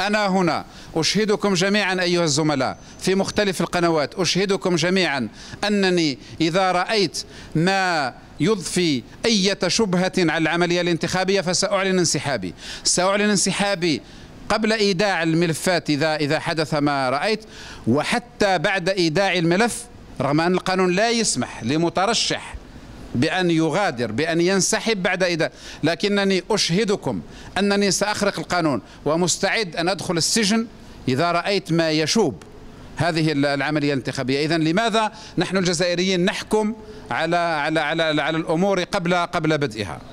أنا هنا أشهدكم جميعا أيها الزملاء في مختلف القنوات أشهدكم جميعا أنني إذا رأيت ما يضفي أي شبهة على العملية الانتخابية فسأعلن انسحابي سأعلن انسحابي قبل إيداع الملفات إذا إذا حدث ما رأيت وحتى بعد إيداع الملف رغم أن القانون لا يسمح لمترشح بأن يغادر بأن ينسحب بعد إذا لكنني أشهدكم أنني سأخرق القانون ومستعد أن أدخل السجن إذا رأيت ما يشوب هذه العملية الانتخابية إذا لماذا نحن الجزائريين نحكم على على على, على الأمور قبل قبل بدئها